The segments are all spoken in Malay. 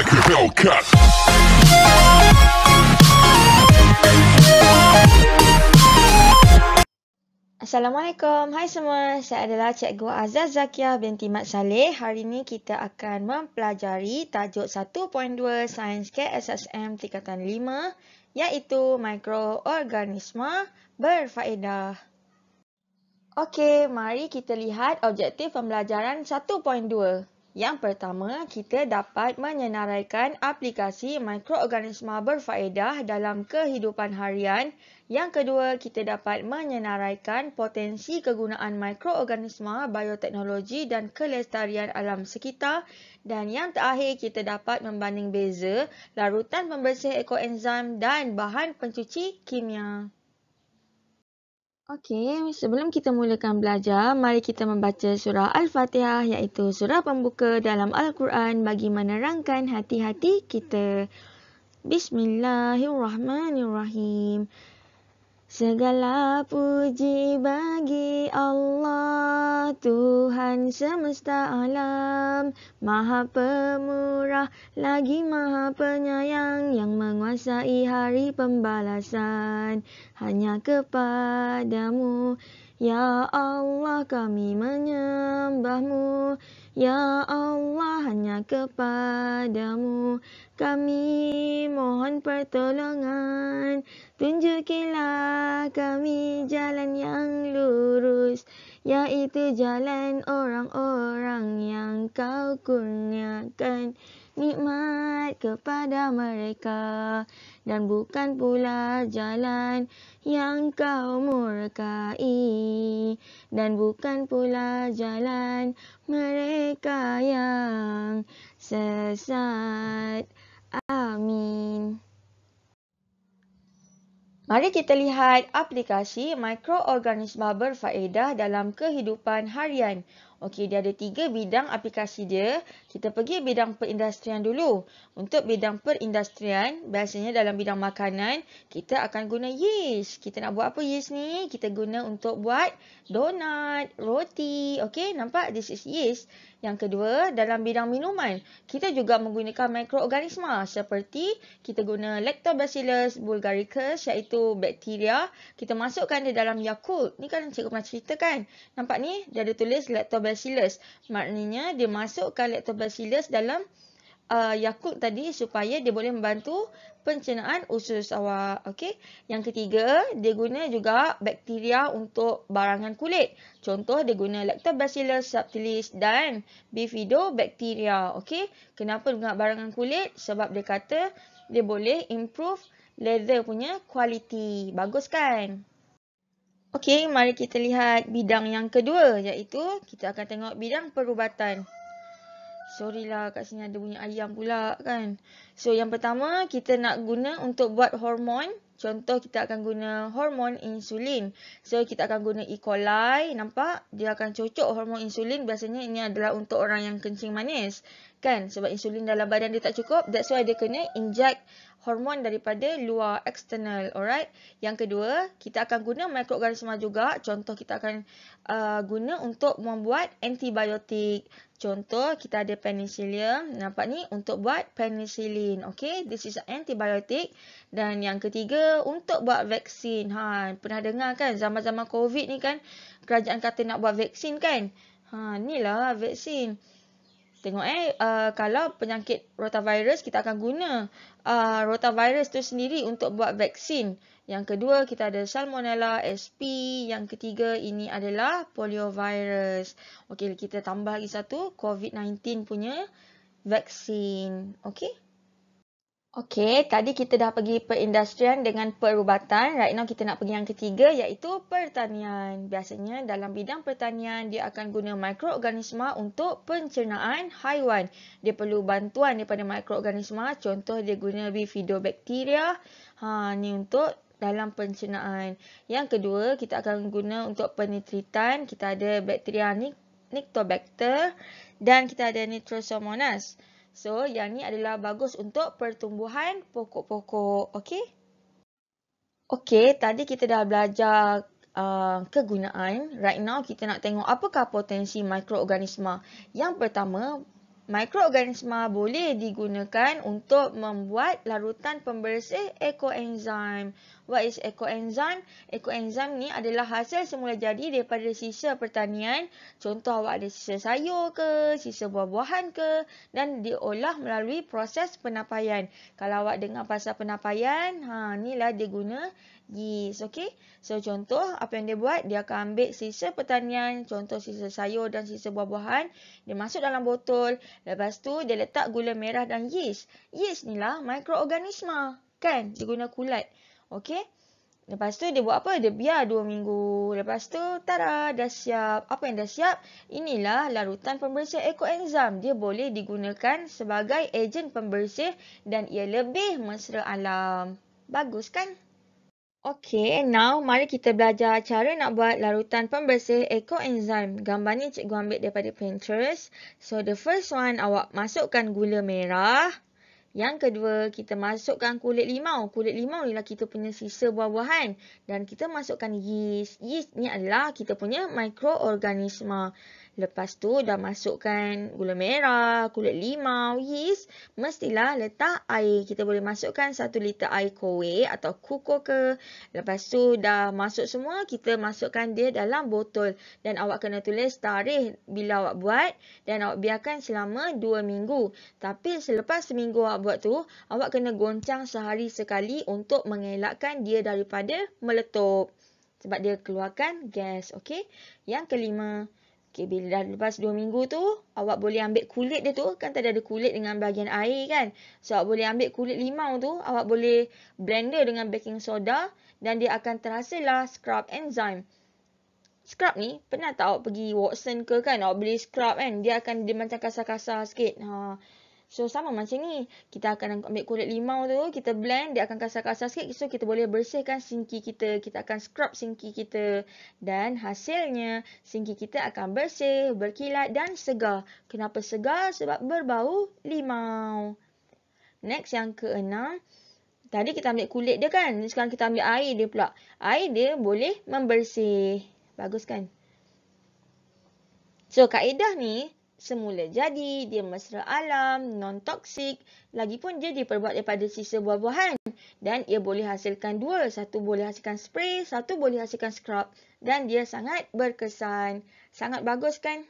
like a hell cut. Assalamualaikum. Hai semua. Saya adalah Cikgu Azaz Zakiah binti Mat Saleh. Hari ini kita akan mempelajari tajuk 1.2 Sains KSSM Tingkatan 5 iaitu Mikroorganisma Berfaedah. Okey, mari kita lihat objektif pembelajaran 1.2. Yang pertama, kita dapat menyenaraikan aplikasi mikroorganisma berfaedah dalam kehidupan harian. Yang kedua, kita dapat menyenaraikan potensi kegunaan mikroorganisma, bioteknologi dan kelestarian alam sekitar. Dan yang terakhir, kita dapat membanding beza larutan pembersih ekoenzim dan bahan pencuci kimia. Okey, sebelum kita mulakan belajar, mari kita membaca surah Al-Fatihah iaitu surah pembuka dalam Al-Quran bagi menerangkan hati-hati kita. Bismillahirrahmanirrahim. Segala puji bagi Allah Tuhan semesta alam Maha pemurah lagi maha penyayang Yang menguasai hari pembalasan Hanya kepadamu Ya Allah kami menyembahmu Ya Allah hanya kepadamu Kami mohon pertolongan kami jalan yang lurus Yaitu jalan orang-orang yang kau kurniakan Nikmat kepada mereka Dan bukan pula jalan yang kau murkai Dan bukan pula jalan mereka yang sesat Amin Mari kita lihat aplikasi mikroorganisma berfaedah dalam kehidupan harian. Okey, dia ada tiga bidang aplikasi dia. Kita pergi bidang perindustrian dulu. Untuk bidang perindustrian, biasanya dalam bidang makanan, kita akan guna yeast. Kita nak buat apa yeast ni? Kita guna untuk buat donat, roti. Okey, nampak? This is yeast. Yang kedua, dalam bidang minuman, kita juga menggunakan mikroorganisma seperti kita guna lactobacillus bulgaricus iaitu bakteria. Kita masukkan dia dalam Yakult. Ni kan cikgu pernah cerita kan? Nampak ni? Dia ada tulis lactobacillus lactobacillus. Maknanya dia masukkan lactobacillus dalam uh, yakult tadi supaya dia boleh membantu pencernaan usus awak. Okey. Yang ketiga, dia guna juga bakteria untuk barangan kulit. Contoh dia guna lactobacillus subtilis dan bifidobacteria. Okey. Kenapa guna barangan kulit? Sebab dia kata dia boleh improve leather punya kualiti. Bagus kan? Okey, mari kita lihat bidang yang kedua iaitu kita akan tengok bidang perubatan. Sorry lah kat sini ada bunyi ayam pula kan. So yang pertama kita nak guna untuk buat hormon. Contoh kita akan guna hormon insulin. So kita akan guna E. coli. Nampak? Dia akan cocok hormon insulin. Biasanya ini adalah untuk orang yang kencing manis kan sebab insulin dalam badan dia tak cukup that's why dia kena inject hormon daripada luar external alright yang kedua kita akan guna mikroorganisma juga contoh kita akan uh, guna untuk membuat antibiotik contoh kita ada penicillium nampak ni untuk buat penicillin okey this is antibiotic dan yang ketiga untuk buat vaksin ha pernah dengar kan zaman-zaman covid ni kan kerajaan kata nak buat vaksin kan ha inilah vaksin Tengok eh, uh, kalau penyakit rotavirus, kita akan guna uh, rotavirus tu sendiri untuk buat vaksin. Yang kedua, kita ada Salmonella SP. Yang ketiga, ini adalah poliovirus. Okey, kita tambah lagi satu, COVID-19 punya vaksin. Okey? Okey, tadi kita dah pergi perindustrian dengan perubatan. Right now kita nak pergi yang ketiga iaitu pertanian. Biasanya dalam bidang pertanian, dia akan guna mikroorganisma untuk pencernaan haiwan. Dia perlu bantuan daripada mikroorganisma. Contoh dia guna bifidobacteria. Ha, ni untuk dalam pencernaan. Yang kedua, kita akan guna untuk penitritan. Kita ada bakteria nictobacter dan kita ada nitrosomonas. So, yang ni adalah bagus untuk pertumbuhan pokok-pokok. Okey? Okey, tadi kita dah belajar uh, kegunaan. Right now, kita nak tengok apakah potensi mikroorganisma. Yang pertama, mikroorganisma boleh digunakan untuk membuat larutan pembersih ekoenzim. What is ecoenzyme? Ecoenzyme ni adalah hasil semula jadi daripada sisa pertanian. Contoh awak ada sisa sayur ke, sisa buah-buahan ke dan diolah melalui proses penapaian. Kalau awak dengar pasal penapaian, ha lah dia guna yeast, Okay, So contoh apa yang dia buat? Dia akan ambil sisa pertanian, contoh sisa sayur dan sisa buah-buahan, dia masuk dalam botol. Lepas tu dia letak gula merah dan yeast. Yeast ni lah mikroorganisma, kan? Dia guna kulat. Okay. Lepas tu dia buat apa? Dia biar dua minggu. Lepas tu, tada, dah siap. Apa yang dah siap? Inilah larutan pembersih ekoenzam. Dia boleh digunakan sebagai ejen pembersih dan ia lebih mesra alam. Bagus kan? Okay, now mari kita belajar cara nak buat larutan pembersih ekoenzim. Gambar ni cikgu ambil daripada Pinterest. So, the first one, awak masukkan gula merah. Yang kedua, kita masukkan kulit limau. Kulit limau ialah kita punya sisa buah-buahan. Dan kita masukkan yeast. Yeast ni adalah kita punya mikroorganisma. Lepas tu dah masukkan gula merah, kulit limau, yeast, mestilah letak air. Kita boleh masukkan satu liter air kowe atau kuku ke. Lepas tu dah masuk semua, kita masukkan dia dalam botol. Dan awak kena tulis tarikh bila awak buat dan awak biarkan selama dua minggu. Tapi selepas seminggu awak buat tu, awak kena goncang sehari sekali untuk mengelakkan dia daripada meletup. Sebab dia keluarkan gas, okay? Yang kelima, Okay, bila dah lepas dua minggu tu, awak boleh ambil kulit dia tu. Kan tadi ada kulit dengan bahagian air kan. So, awak boleh ambil kulit limau tu. Awak boleh blender dengan baking soda. Dan dia akan lah scrub enzyme. Scrub ni, pernah tak awak pergi Watson ke kan? Awak beli scrub kan? Dia akan dia macam kasar-kasar sikit. Haa. So sama macam ni. Kita akan ambil kulit limau tu, kita blend, dia akan kasar-kasar sikit. So kita boleh bersihkan sinki kita. Kita akan scrub sinki kita. Dan hasilnya, sinki kita akan bersih, berkilat dan segar. Kenapa segar? Sebab berbau limau. Next yang keenam. Tadi kita ambil kulit dia kan? Sekarang kita ambil air dia pula. Air dia boleh membersih. Bagus kan? So, kaedah ni, semula jadi, dia mesra alam, non-toxic, lagi pun dia diperbuat daripada sisa buah-buahan dan ia boleh hasilkan dua, satu boleh hasilkan spray, satu boleh hasilkan scrub dan dia sangat berkesan. Sangat bagus kan?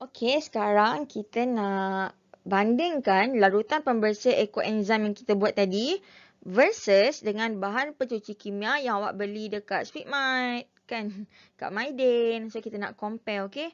Okey, sekarang kita nak bandingkan larutan pembersih ekoenzim yang kita buat tadi versus dengan bahan pencuci kimia yang awak beli dekat Speedmart kan kat Maiden. So kita nak compare okey.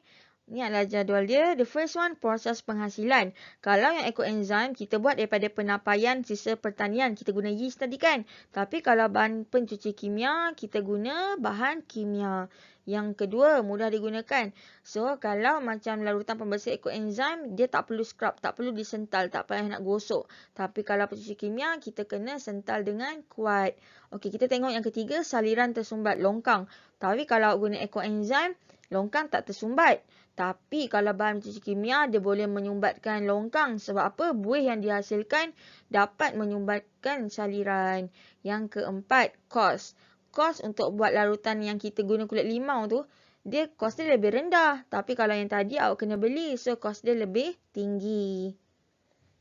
Ni adalah jadual dia. The first one, proses penghasilan. Kalau yang ekoenzim, kita buat daripada penapaian sisa pertanian. Kita guna yeast tadi kan? Tapi kalau bahan pencuci kimia, kita guna bahan kimia. Yang kedua, mudah digunakan. So, kalau macam larutan pembersih ekoenzim, dia tak perlu scrub, tak perlu disental, tak payah nak gosok. Tapi kalau pencuci kimia, kita kena sental dengan kuat. Okey, kita tengok yang ketiga, saliran tersumbat longkang. Tapi kalau guna ekoenzim, longkang tak tersumbat. Tapi kalau bahan pencuci kimia, dia boleh menyumbatkan longkang. Sebab apa? Buih yang dihasilkan dapat menyumbatkan saliran. Yang keempat, kos. Kos untuk buat larutan yang kita guna kulit limau tu, dia kos dia lebih rendah. Tapi kalau yang tadi, awak kena beli. So, kos dia lebih tinggi.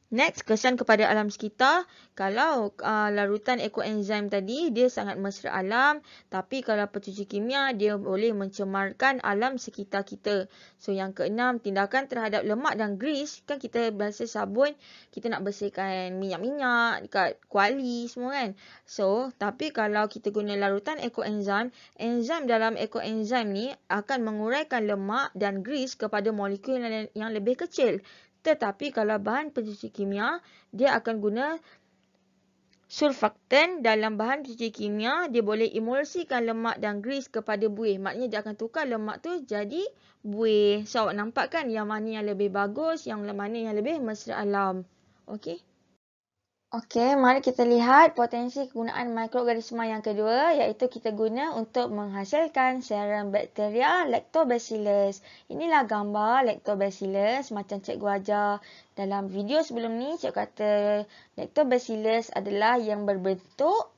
Next, kesan kepada alam sekitar. Kalau uh, larutan ekoenzim tadi, dia sangat mesra alam. Tapi kalau pencuci kimia, dia boleh mencemarkan alam sekitar kita. So, yang keenam, tindakan terhadap lemak dan grease. Kan kita biasa sabun, kita nak bersihkan minyak-minyak dekat kuali semua kan. So, tapi kalau kita guna larutan ekoenzim, enzim dalam ekoenzim ni akan menguraikan lemak dan grease kepada molekul yang lebih kecil. Tetapi kalau bahan pencuci kimia, dia akan guna surfaktan dalam bahan pencuci kimia. Dia boleh emulsikan lemak dan gris kepada buih. Maknanya dia akan tukar lemak tu jadi buih. So, awak nampak kan yang mana yang lebih bagus, yang mana yang lebih mesra alam. Okey. Okey, mari kita lihat potensi kegunaan mikroorganisma yang kedua iaitu kita guna untuk menghasilkan serum bakteria Lactobacillus. Inilah gambar Lactobacillus macam cikgu ajar dalam video sebelum ni. Cikgu kata Lactobacillus adalah yang berbentuk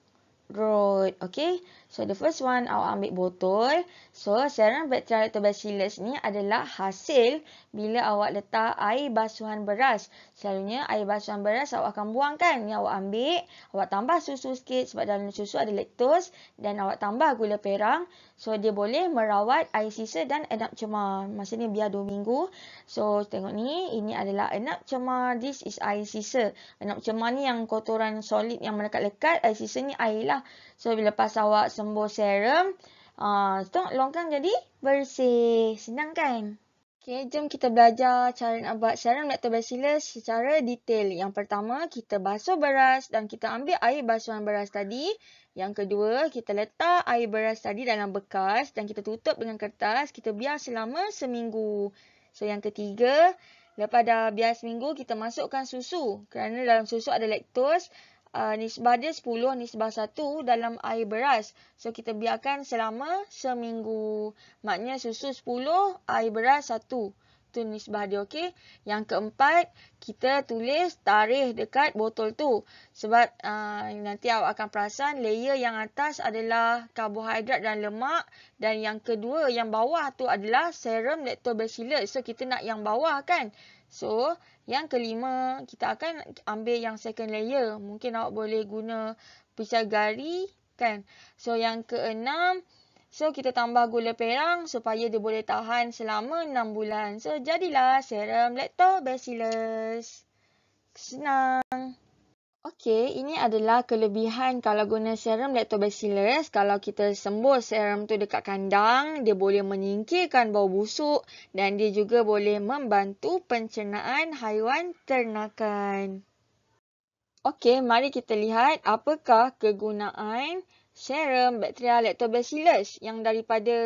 rod. Okey, So the first one awak ambil botol. So serum bacteriotobacillus ni adalah hasil bila awak letak air basuhan beras. Selalunya air basuhan beras awak akan buang kan. Ni awak ambil, awak tambah susu sikit sebab dalam susu ada lektos dan awak tambah gula perang. So dia boleh merawat air sisa dan enak cemar. Masa ni biar 2 minggu. So tengok ni, ini adalah enak cemar. This is air sisa. Enak cemar ni yang kotoran solid yang melekat-lekat. Air sisa ni air lah. So bila pas awak sembur serum. Uh, ah, tengok longkang jadi bersih. Senang kan? Okay, jom kita belajar cara nak buat serum lactobacillus secara detail. Yang pertama, kita basuh beras dan kita ambil air basuhan beras tadi. Yang kedua, kita letak air beras tadi dalam bekas dan kita tutup dengan kertas. Kita biar selama seminggu. So, yang ketiga, lepas dah biar seminggu, kita masukkan susu. Kerana dalam susu ada lactose uh, nisbah dia 10 nisbah 1 dalam air beras. So kita biarkan selama seminggu. Maknanya susu 10, air beras 1. Itu nisbah dia okey. Yang keempat, kita tulis tarikh dekat botol tu. Sebab uh, nanti awak akan perasan layer yang atas adalah karbohidrat dan lemak. Dan yang kedua, yang bawah tu adalah serum lactobacillus. So kita nak yang bawah kan. So, yang kelima, kita akan ambil yang second layer. Mungkin awak boleh guna pisau gari, kan? So, yang keenam, so kita tambah gula perang supaya dia boleh tahan selama 6 bulan. So, jadilah serum lactobacillus. Senang. Okey, ini adalah kelebihan kalau guna serum lactobacillus. Kalau kita sembuh, serum tu dekat kandang, dia boleh menyingkirkan bau busuk dan dia juga boleh membantu pencernaan haiwan ternakan. Okey, mari kita lihat apakah kegunaan serum bacteria lactobacillus yang daripada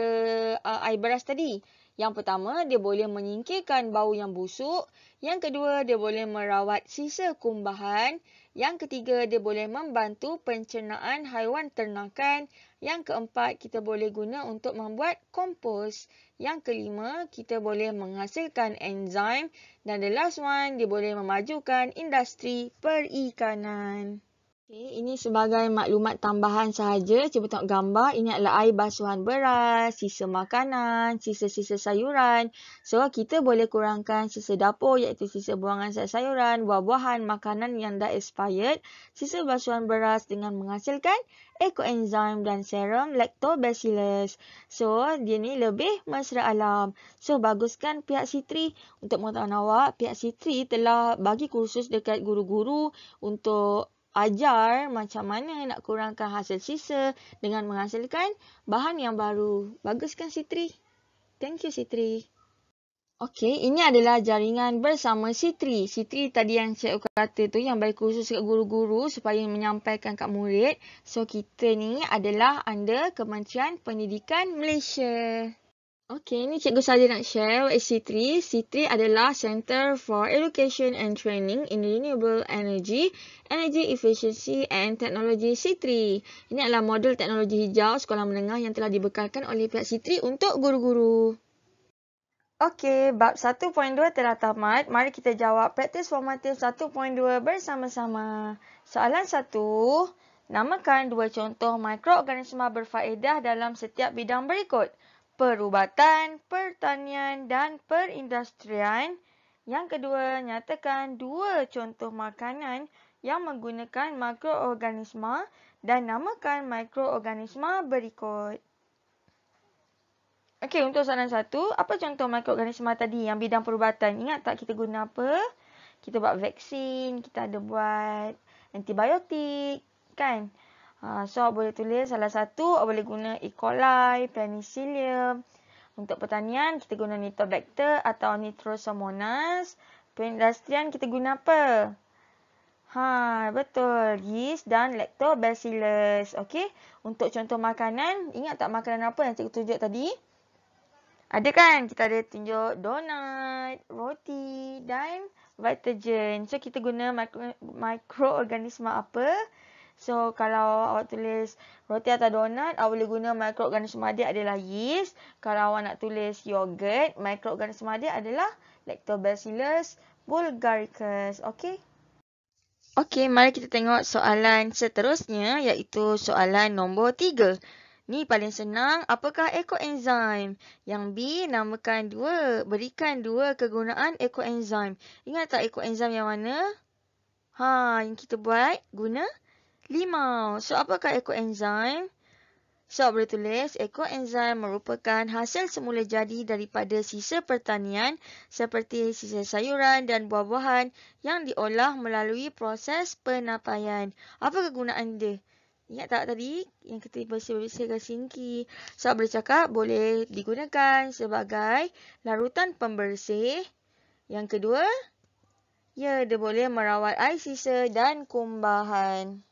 uh, air beras tadi. Yang pertama, dia boleh menyingkirkan bau yang busuk. Yang kedua, dia boleh merawat sisa kumbahan. Yang ketiga, dia boleh membantu pencernaan haiwan ternakan. Yang keempat, kita boleh guna untuk membuat kompos. Yang kelima, kita boleh menghasilkan enzim. Dan the last one, dia boleh memajukan industri perikanan. Okay, ini sebagai maklumat tambahan sahaja. Cuba tengok gambar. Ini adalah air basuhan beras, sisa makanan, sisa-sisa sayuran. So, kita boleh kurangkan sisa dapur iaitu sisa buangan sayuran, buah-buahan, makanan yang dah expired, sisa basuhan beras dengan menghasilkan ekoenzim dan serum lactobacillus. So, dia ni lebih mesra alam. So, baguskan pihak Citri untuk mengatakan awak, pihak Citri telah bagi kursus dekat guru-guru untuk ajar macam mana nak kurangkan hasil sisa dengan menghasilkan bahan yang baru. Bagus kan Sitri? Thank you Sitri. Okey, ini adalah jaringan bersama Sitri. Sitri tadi yang cikgu kata tu yang baik khusus kat guru-guru supaya menyampaikan kat murid. So kita ni adalah anda Kementerian Pendidikan Malaysia. Okay, ini cikgu saja nak share C3. C3 adalah Center for Education and Training in Renewable Energy, Energy Efficiency and Technology C3. Ini adalah model teknologi hijau sekolah menengah yang telah dibekalkan oleh pihak C3 untuk guru-guru. Okay, bab 1.2 telah tamat. Mari kita jawab practice formatif 1.2 bersama-sama. Soalan 1, namakan dua contoh mikroorganisma berfaedah dalam setiap bidang berikut perubatan, pertanian dan perindustrian. Yang kedua, nyatakan dua contoh makanan yang menggunakan mikroorganisma dan namakan mikroorganisma berikut. Okey, untuk soalan satu, apa contoh mikroorganisma tadi yang bidang perubatan? Ingat tak kita guna apa? Kita buat vaksin, kita ada buat antibiotik, kan? Ha, so, awak boleh tulis salah satu, awak boleh guna E. coli, penicillium. Untuk pertanian, kita guna nitrobacter atau nitrosomonas. Perindustrian, kita guna apa? Ha, betul. Yeast dan lactobacillus. Okay Untuk contoh makanan, ingat tak makanan apa yang saya tunjuk tadi? Ada kan? Kita ada tunjuk donat, roti dan vitagen. So, kita guna mikro mikroorganisma Apa? So, kalau awak tulis roti atau donat, awak boleh guna microorganism dia adalah yeast. Kalau awak nak tulis yogurt, microorganism dia adalah lactobacillus bulgaricus. Okey? Okey, mari kita tengok soalan seterusnya iaitu soalan nombor tiga. Ni paling senang, apakah ekoenzim? Yang B, namakan dua, berikan dua kegunaan ekoenzim. Ingat tak ekoenzim yang mana? Ha, yang kita buat guna Limau. So, apakah ekoenzim? So, boleh tulis, ekoenzim merupakan hasil semula jadi daripada sisa pertanian seperti sisa sayuran dan buah-buahan yang diolah melalui proses penapaian. Apa kegunaan dia? Ingat tak tadi yang kita bersih-bersihkan singki? So, boleh cakap boleh digunakan sebagai larutan pembersih. Yang kedua, ya, dia boleh merawat air sisa dan kumbahan.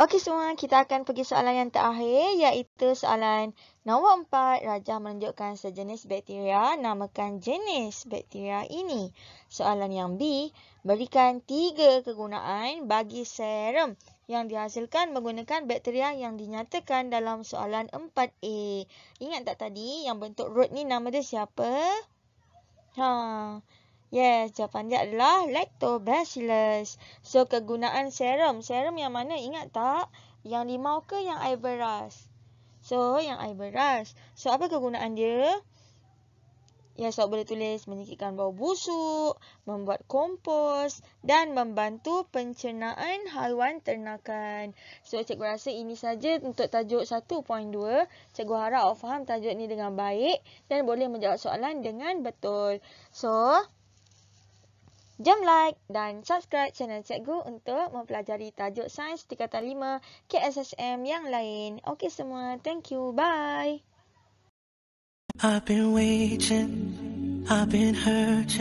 Okey semua, kita akan pergi soalan yang terakhir iaitu soalan nombor 4. Rajah menunjukkan sejenis bakteria, namakan jenis bakteria ini. Soalan yang B, berikan tiga kegunaan bagi serum yang dihasilkan menggunakan bakteria yang dinyatakan dalam soalan 4A. Ingat tak tadi yang bentuk root ni nama dia siapa? Haa... Yes, jawapan dia adalah lactobacillus. So, kegunaan serum. Serum yang mana ingat tak? Yang limau ke yang air beras? So, yang air beras. So, apa kegunaan dia? Ya, yes, awak boleh tulis menyikitkan bau busuk, membuat kompos dan membantu pencernaan haiwan ternakan. So, cikgu rasa ini saja untuk tajuk 1.2. Cikgu harap awak faham tajuk ini dengan baik dan boleh menjawab soalan dengan betul. So, Jom like dan subscribe channel cikgu untuk mempelajari tajuk sains tingkatan 5 KSSM yang lain. Okey semua, thank you. Bye. I've been waiting. I've been hurting